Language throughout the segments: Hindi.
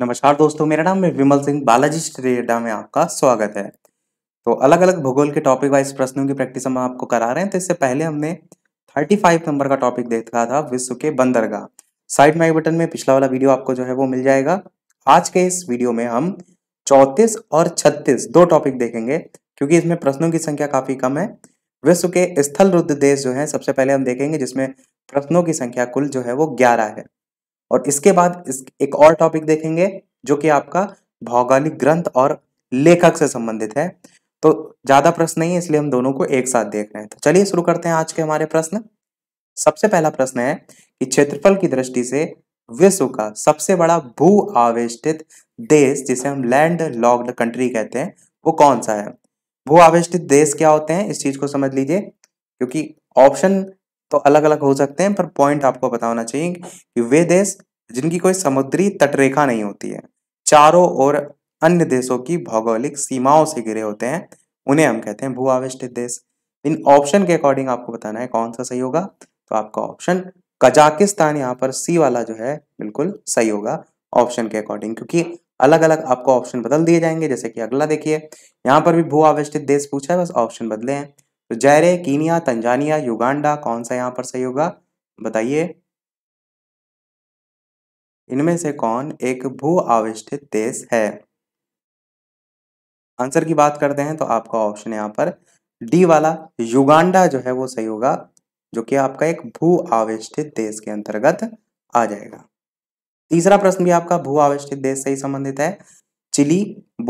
नमस्कार दोस्तों मेरा नाम है विमल सिंह बालाजी स्टडी में आपका स्वागत है तो अलग अलग भूगोल के टॉपिक वाइज प्रश्नों की प्रैक्टिस हम आपको करा रहे हैं तो इससे पहले हमने 35 नंबर का टॉपिक देखा था विश्व के बंदरगाह साइड में बटन में पिछला वाला वीडियो आपको जो है वो मिल जाएगा आज के इस वीडियो में हम चौंतीस और छत्तीस दो टॉपिक देखेंगे क्योंकि इसमें प्रश्नों की संख्या काफ़ी कम है विश्व के स्थल रुद्ध देश जो है सबसे पहले हम देखेंगे जिसमें प्रश्नों की संख्या कुल जो है वो ग्यारह है और इसके बाद इस एक और टॉपिक देखेंगे जो कि आपका भौगोलिक ग्रंथ और लेखक से संबंधित है तो ज़्यादा प्रश्न नहीं है इसलिए हम दोनों को एक साथ देख रहे हैं तो चलिए शुरू करते हैं आज के हमारे प्रश्न सबसे पहला प्रश्न है कि क्षेत्रफल की दृष्टि से विश्व का सबसे बड़ा भू आवेष्टित देश जिसे हम लैंड लॉक्ड कंट्री कहते हैं वो कौन सा है भू आवेष्टित देश क्या होते हैं इस चीज़ को समझ लीजिए क्योंकि ऑप्शन तो अलग अलग हो सकते हैं पर पॉइंट आपको बताना चाहिए कि वे देश जिनकी कोई समुद्री तटरेखा नहीं होती है चारों ओर अन्य देशों की भौगोलिक सीमाओं से घिरे होते हैं उन्हें हम कहते हैं भू आविष्टित देश इन ऑप्शन के अकॉर्डिंग आपको बताना है कौन सा सही होगा तो आपका ऑप्शन कजाकिस्तान यहाँ पर सी वाला जो है बिल्कुल सही होगा ऑप्शन के अकॉर्डिंग क्योंकि अलग अलग आपको ऑप्शन बदल दिए जाएंगे जैसे कि अगला देखिए यहाँ पर भी भू आविष्टित देश पूछा है बस ऑप्शन बदले हैं तो जैरे कीनिया तंजानिया युगांडा कौन सा यहाँ पर सही होगा बताइए इनमें से कौन एक भू आविष्ठित देश है आंसर की बात करते हैं तो आपका ऑप्शन यहां पर डी वाला युगांडा जो है वो सही होगा जो कि आपका एक भू आविष्ठित देश के अंतर्गत आ जाएगा तीसरा प्रश्न भी आपका भू आविष्ठित देश से ही संबंधित है चिली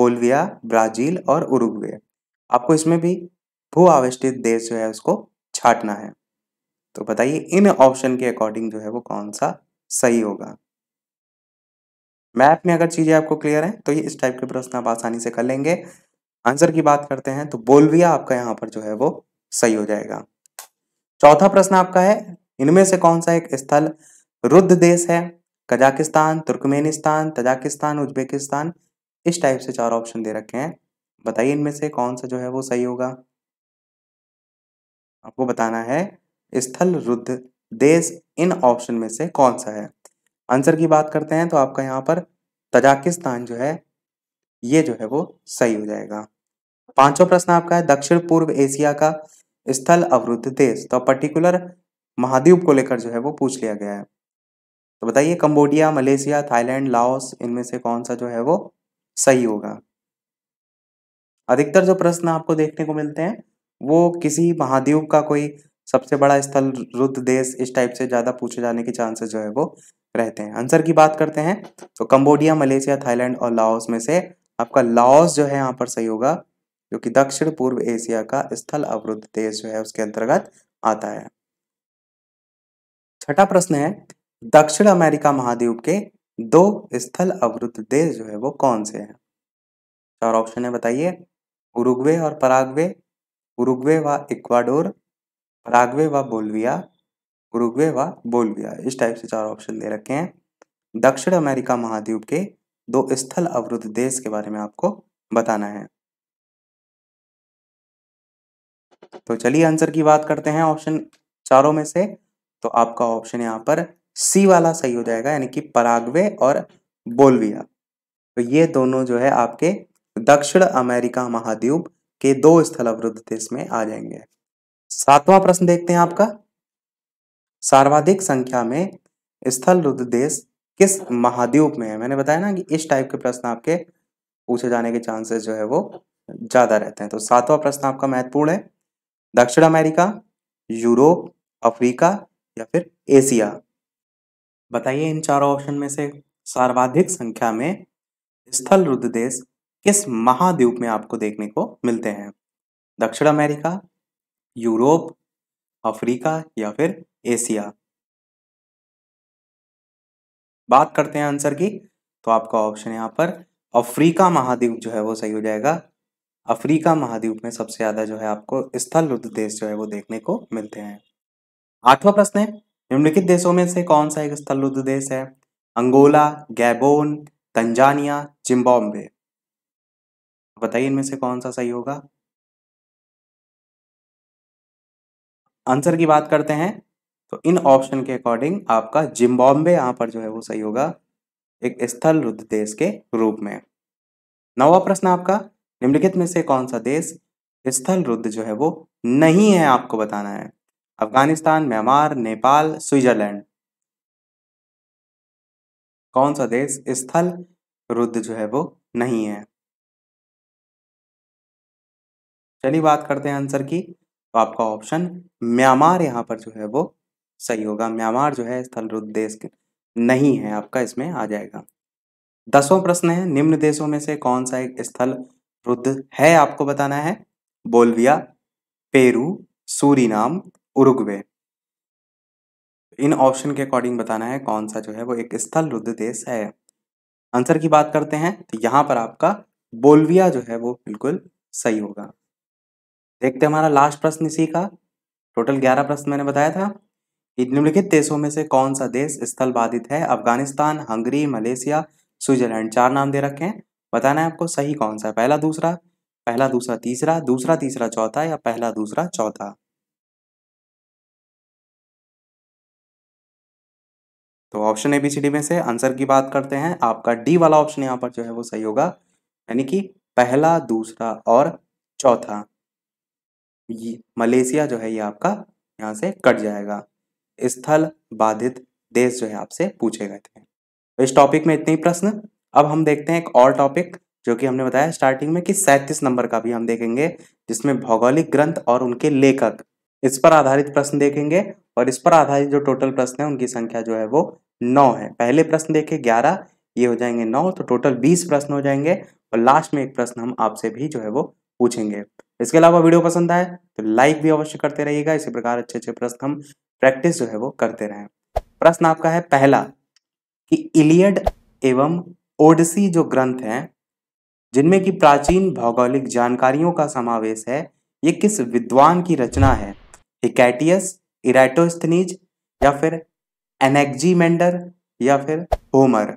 बोलविया ब्राजील और उरुग्वे आपको इसमें भी भू आवेष्टित देश जो है उसको छाटना है तो बताइए इन ऑप्शन के अकॉर्डिंग जो है वो कौन सा सही होगा मैप में अगर चीज़ें आपको क्लियर हैं तो ये इस टाइप के प्रश्न आप आसानी से कर लेंगे आंसर की बात करते हैं तो बोलविया आपका यहाँ पर जो है वो सही हो जाएगा चौथा प्रश्न आपका है इनमें से कौन सा एक स्थल रुद्ध देश है कजाकिस्तान तुर्कमेनिस्तान तजाकिस्तान उज्बेकिस्तान इस टाइप से चार ऑप्शन दे रखे हैं बताइए इनमें से कौन सा जो है वो सही होगा आपको बताना है स्थल रुद्ध देश इन ऑप्शन में से कौन सा है आंसर की बात करते हैं तो आपका यहाँ पर तजाकिस्तान जो है ये जो है वो सही हो जाएगा पांचवा प्रश्न आपका है दक्षिण पूर्व एशिया का स्थल अवरुद्ध देश तो पर्टिकुलर महाद्वीप को लेकर जो है वो पूछ लिया गया है तो बताइए कंबोडिया मलेशिया थाईलैंड लाओस इनमें से कौन सा जो है वो सही होगा अधिकतर जो प्रश्न आपको देखने को मिलते हैं वो किसी महाद्वीप का कोई सबसे बड़ा स्थल रुद्र देश इस टाइप से ज़्यादा पूछे जाने के चांसेस जो है वो रहते हैं आंसर की बात करते हैं तो कंबोडिया मलेशिया थाईलैंड और लाओस में से आपका लाओस जो है यहाँ पर सही होगा क्योंकि दक्षिण पूर्व एशिया का स्थल अवरुद्ध देश जो है उसके अंतर्गत आता है छठा प्रश्न है दक्षिण अमेरिका महाद्वीप के दो स्थल अवरुद्ध देश जो है वो कौन से हैं चार ऑप्शन है बताइए उरुग्वे और पराग्वे उरुग्वे व इक्वाडोर पराग्वे व बोलविया उरुग्वे व बोलविया इस टाइप से चार ऑप्शन दे रखे हैं दक्षिण अमेरिका महाद्वीप के दो स्थल अवरुद्ध देश के बारे में आपको बताना है तो चलिए आंसर की बात करते हैं ऑप्शन चारों में से तो आपका ऑप्शन यहाँ पर सी वाला सही हो जाएगा यानी कि पराग्वे और बोलविया तो ये दोनों जो है आपके दक्षिण अमेरिका महाद्वीप के दो स्थल अवरुद्ध देश में आ जाएंगे सातवां प्रश्न देखते हैं आपका सर्वाधिक संख्या में स्थल रुद्ध देश किस महाद्वीप में है मैंने बताया ना कि इस टाइप के प्रश्न आपके पूछे जाने के चांसेस जो है वो ज्यादा रहते हैं तो सातवां प्रश्न आपका महत्वपूर्ण है दक्षिण अमेरिका यूरोप अफ्रीका या फिर एशिया बताइए इन चारों ऑप्शन में से सर्वाधिक संख्या में स्थल रुद्ध देश किस महाद्वीप में आपको देखने को मिलते हैं दक्षिण अमेरिका यूरोप अफ्रीका या फिर एशिया बात करते हैं आंसर की तो आपका ऑप्शन यहाँ पर अफ्रीका महाद्वीप जो है वो सही हो जाएगा अफ्रीका महाद्वीप में सबसे ज्यादा जो है आपको स्थल रुद्ध देश जो है वो देखने को मिलते हैं आठवां प्रश्न है निम्नलिखित देशों में से कौन सा एक स्थल देश है अंगोला गैबोन तंजानिया जिम्बाब्वे बताइए इनमें से कौन-सा सही होगा? आंसर की बात करते हैं तो इन ऑप्शन के अकॉर्डिंग आपका जिम्बॉम्बे यहाँ पर जो है वो सही होगा एक स्थल रुद्ध देश के रूप में नवा प्रश्न आपका निम्नलिखित में से कौन सा देश स्थल रुद्ध जो है वो नहीं है आपको बताना है अफगानिस्तान म्यांमार नेपाल स्विट्जरलैंड कौन सा देश स्थल रुद्ध जो है वो नहीं है चलिए बात करते हैं आंसर की तो आपका ऑप्शन म्यांमार यहाँ पर जो है वो सही होगा म्यांमार जो है स्थलरुद्ध देश नहीं है आपका इसमें आ जाएगा दसवां प्रश्न है निम्न देशों में से कौन सा एक स्थल रुद्ध है आपको बताना है बोलविया पेरू सूरीनाम उरुग्वे इन ऑप्शन के अकॉर्डिंग बताना है कौन सा जो है वो एक स्थल रुद्ध देश है आंसर की बात करते हैं तो यहां पर आपका बोलविया जो है वो बिल्कुल सही होगा देखते हमारा लास्ट प्रश्न इसी का टोटल ग्यारह प्रश्न मैंने बताया था निम्नलिखित देशों में से कौन सा देश स्थल बाधित है अफगानिस्तान हंगरी मलेशिया स्विट्जरलैंड चार नाम दे रखे हैं बताना है आपको सही कौन सा है पहला दूसरा पहला दूसरा तीसरा दूसरा तीसरा चौथा या पहला दूसरा चौथा तो option A B C D में से आंसर की बात करते हैं आपका डी वाला ऑप्शन यहाँ पर जो है वो सही होगा यानी कि पहला दूसरा और चौथा ये मलेशिया जो है ये आपका यहाँ से कट जाएगा स्थल बाधित देश जो है आपसे पूछे गए थे तो इस टॉपिक में इतने ही प्रश्न अब हम देखते हैं एक और टॉपिक जो कि हमने बताया स्टार्टिंग में कि सैंतीस नंबर का भी हम देखेंगे जिसमें भौगोलिक ग्रंथ और उनके लेखक इस पर आधारित प्रश्न देखेंगे और इस पर आधारित जो टोटल प्रश्न है उनकी संख्या जो है वो नौ है पहले प्रश्न देखे ग्यारह ये हो जाएंगे नौ तो टोटल बीस प्रश्न हो जाएंगे और लास्ट में एक प्रश्न हम आपसे भी जो है वो पूछेंगे इसके अलावा वीडियो पसंद आए तो लाइक भी अवश्य करते रहिएगा इसी प्रकार अच्छे अच्छे प्रश्न हम प्रैक्टिस जो है वो करते रहें प्रश्न आपका है पहला कि इलियड एवं ओडसी जो ग्रंथ हैं जिनमें की प्राचीन भौगोलिक जानकारियों का समावेश है ये किस विद्वान की रचना है हिकैटियस इराटोस्थनीज या फिर एनेक्जीमेंडर या फिर होमर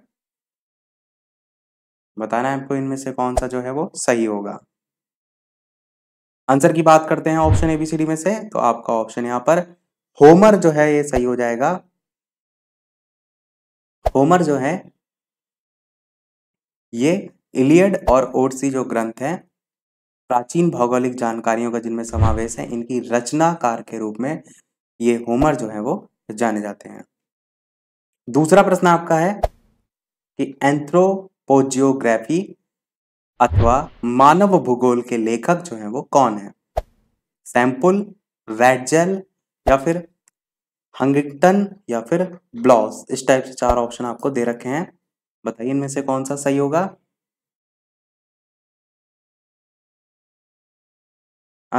बताना है आपको इनमें से कौन सा जो है वो सही होगा आंसर की बात करते हैं ऑप्शन एबीसीडी में से तो आपका ऑप्शन यहां पर होमर जो है ये सही हो जाएगा होमर जो है ये इलियड और ओडसी जो ग्रंथ हैं प्राचीन भौगोलिक जानकारियों का जिनमें समावेश है इनकी रचनाकार के रूप में ये होमर जो है वो जाने जाते हैं दूसरा प्रश्न आपका है कि एंथ्रोपोजियोग्राफी अथवा मानव भूगोल के लेखक जो हैं वो कौन है सैंपल रेडजेल या फिर हंगिंगटन या फिर ब्लॉस इस टाइप से चार ऑप्शन आपको दे रखे हैं बताइए इनमें से कौन सा सही होगा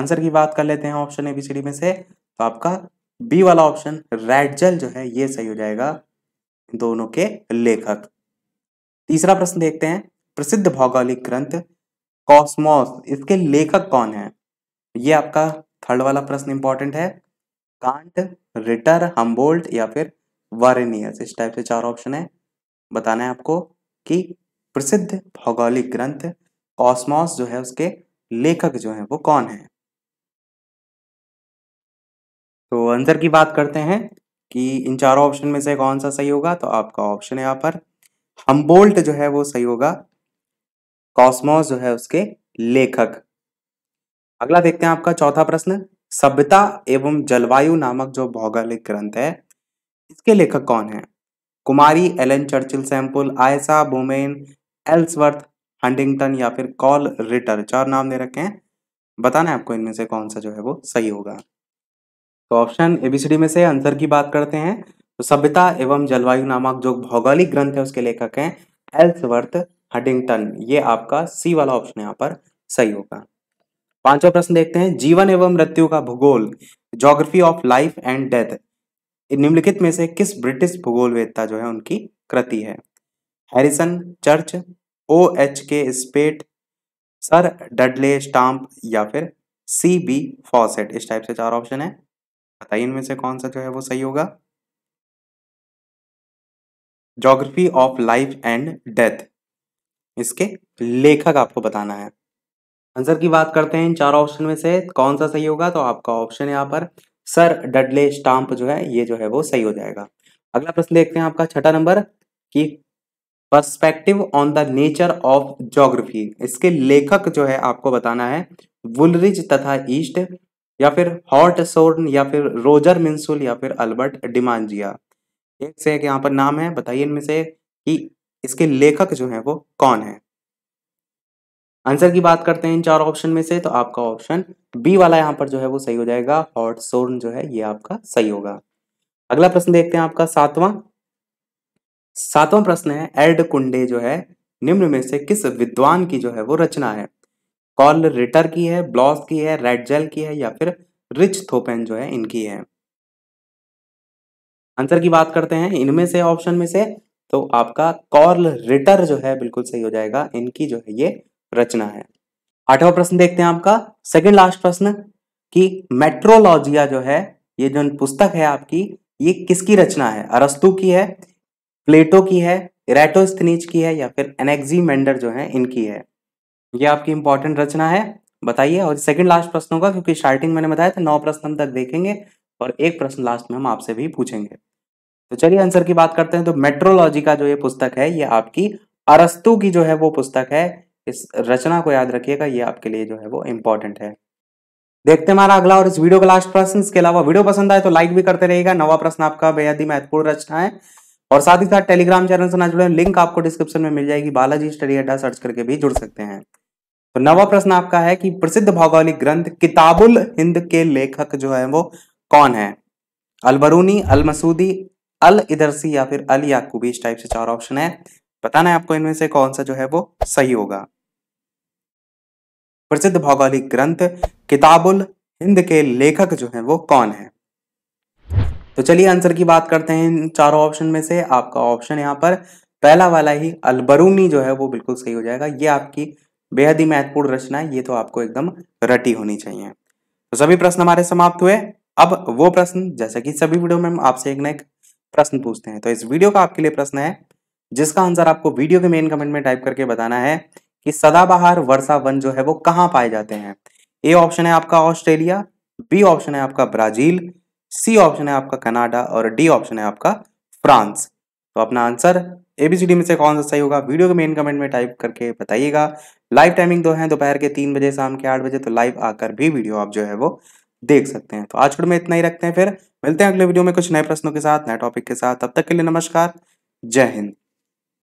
आंसर की बात कर लेते हैं option A B C D में से तो आपका बी वाला ऑप्शन रेडजल जो है ये सही हो जाएगा दोनों के लेखक तीसरा प्रश्न देखते हैं प्रसिद्ध भौगोलिक ग्रंथ कॉस्मोस इसके लेखक कौन है ये आपका थर्ड वाला प्रश्न इंपॉर्टेंट है कांट रिटर हम्बोल्ट या फिर वारेनियस इस टाइप से चार ऑप्शन है बताना है आपको कि प्रसिद्ध भौगोलिक ग्रंथ कॉस्मोस जो है उसके लेखक जो है वो कौन है तो आंसर की बात करते हैं कि इन चारों ऑप्शन में से कौन सा सही होगा तो आपका ऑप्शन है यहाँ पर हम्बोल्ट जो है वो सही होगा कॉस्मोस जो है उसके लेखक अगला देखते हैं आपका चौथा प्रश्न सभ्यता एवं जलवायु नामक जो भौगोलिक ग्रंथ है इसके लेखक कौन है कुमारी Ellen Churchill Semple Isaiah Bowman Ellsworth Huntington या फिर कॉल रिटर चार नाम दे रखे हैं बताना है आपको इनमें से कौन सा जो है वो सही होगा तो ऑप्शन एबीसीडी में से आंसर की बात करते हैं तो सभ्यता एवं जलवायु नामक जो भौगोलिक ग्रंथ है उसके लेखक हैं एल्सवर्थ हडिंगटन ये आपका सी वाला ऑप्शन यहाँ पर सही होगा पांचवा प्रश्न देखते हैं जीवन एवं मृत्यु का भूगोल geography of life and death निम्नलिखित में से किस ब्रिटिश भूगोलवेदता जो है उनकी कृति है हैरिसन चर्च ओ एच के स्पेट सर डडले स्टाम्प या फिर सी बी फॉसेट इस टाइप से चार ऑप्शन है बताइए इनमें से कौन सा जो है वो सही होगा geography of life and death इसके लेखक आपको बताना है आंसर की बात करते हैं इन चार ऑप्शन में से कौन सा सही होगा तो आपका ऑप्शन यहाँ पर सर डडले स्टाम्प जो है ये जो है वो सही हो जाएगा अगला प्रश्न देखते हैं आपका छठा नंबर की perspective on the nature of geography इसके लेखक जो है आपको बताना है वुलरिज तथा ईस्ट या फिर हॉट सोर्न या फिर रोजर मिंसुल या फिर अल्बर्ट डिमांजिया एक से एक यहाँ पर नाम है बताइए इनमें से कि इसके लेखक जो है वो कौन है आंसर की बात करते हैं इन चार ऑप्शन में से तो आपका ऑप्शन बी वाला यहां पर जो है वो सही हो जाएगा हॉट सोर्न जो है ये आपका सही होगा अगला प्रश्न देखते हैं आपका सातवां सातवां प्रश्न है एड कुंडे जो है निम्न में से किस विद्वान की जो है वो रचना है कॉल रिटर की है ब्लॉस की है रेडजेल की है या फिर रिच थोपेन जो है इनकी है आंसर की बात करते हैं इनमें से ऑप्शन में से तो आपका कॉर्ल रिटर जो है बिल्कुल सही हो जाएगा इनकी जो है ये रचना है आठवां प्रश्न देखते हैं आपका सेकंड लास्ट प्रश्न कि मेट्रोलॉजिया जो है ये जो पुस्तक है आपकी ये किसकी रचना है अरस्तु की है प्लेटो की है इरेटोस्थनीज की है या फिर एनेक्जीमेंडर जो है इनकी है ये आपकी इंपॉर्टेंट रचना है बताइए और सेकंड लास्ट प्रश्नों का क्योंकि स्टार्टिंग मैंने बताया था नौ प्रश्न हम तक देखेंगे और एक प्रश्न लास्ट में हम आपसे भी पूछेंगे तो चलिए आंसर की बात करते हैं तो मेट्रोलॉजी का जो ये पुस्तक है ये आपकी अरस्तु की जो है वो पुस्तक है इस रचना को याद रखिएगा ये आपके लिए जो है वो इंपॉर्टेंट है देखते हमारा अगला और इस वीडियो का लास्ट प्रश्न इसके अलावा वीडियो पसंद आए तो लाइक भी करते रहेगा नवा प्रश्न आपका बेहद ही महत्वपूर्ण रचना है और साथ ही साथ टेलीग्राम चैनल से ना जुड़े लिंक आपको डिस्क्रिप्शन में मिल जाएगी बालाजी स्टडी अड्डा सर्च करके भी जुड़ सकते हैं तो नवा प्रश्न आपका है कि प्रसिद्ध भौगोलिक ग्रंथ किताबुल हिंद के लेखक जो है वो कौन है अलबरूनी अलमसूदी अल इदरसी या फिर अल याकूबी इस टाइप से चार ऑप्शन है बताना है आपको इनमें से कौन सा जो है वो सही होगा प्रसिद्ध भौगोलिक ग्रंथ किताबुल हिंद के लेखक जो है वो कौन है तो चलिए आंसर की बात करते हैं इन चारों ऑप्शन में से आपका ऑप्शन यहाँ पर पहला वाला ही अलबरूनी जो है वो बिल्कुल सही हो जाएगा ये आपकी बेहद ही महत्वपूर्ण रचना है ये तो आपको एकदम रटी होनी चाहिए तो सभी प्रश्न हमारे समाप्त हुए अब वो प्रश्न जैसे कि सभी वीडियो में हम आपसे एक ना एक प्रश्न पूछते हैं तो इस वीडियो का आपके लिए प्रश्न है जिसका आंसर आपको वीडियो के मेन कमेंट में टाइप करके बताना है कि सदाबहार वर्षा वन जो है वो कहाँ पाए जाते हैं ए ऑप्शन है आपका ऑस्ट्रेलिया बी ऑप्शन है आपका ब्राजील सी ऑप्शन है आपका कनाडा और डी ऑप्शन है आपका फ्रांस तो अपना आंसर एबीसीडी में से कौन सा सही होगा वीडियो के मेन कमेंट में टाइप करके बताइएगा लाइव टाइमिंग दो है दोपहर के तीन बजे शाम के आठ बजे तो लाइव आकर भी वीडियो आप जो है वो देख सकते हैं तो आज वीडियो में इतना ही रखते हैं फिर मिलते हैं अगले वीडियो में कुछ नए प्रश्नों के साथ नए टॉपिक के साथ तब तक के लिए नमस्कार जय हिंद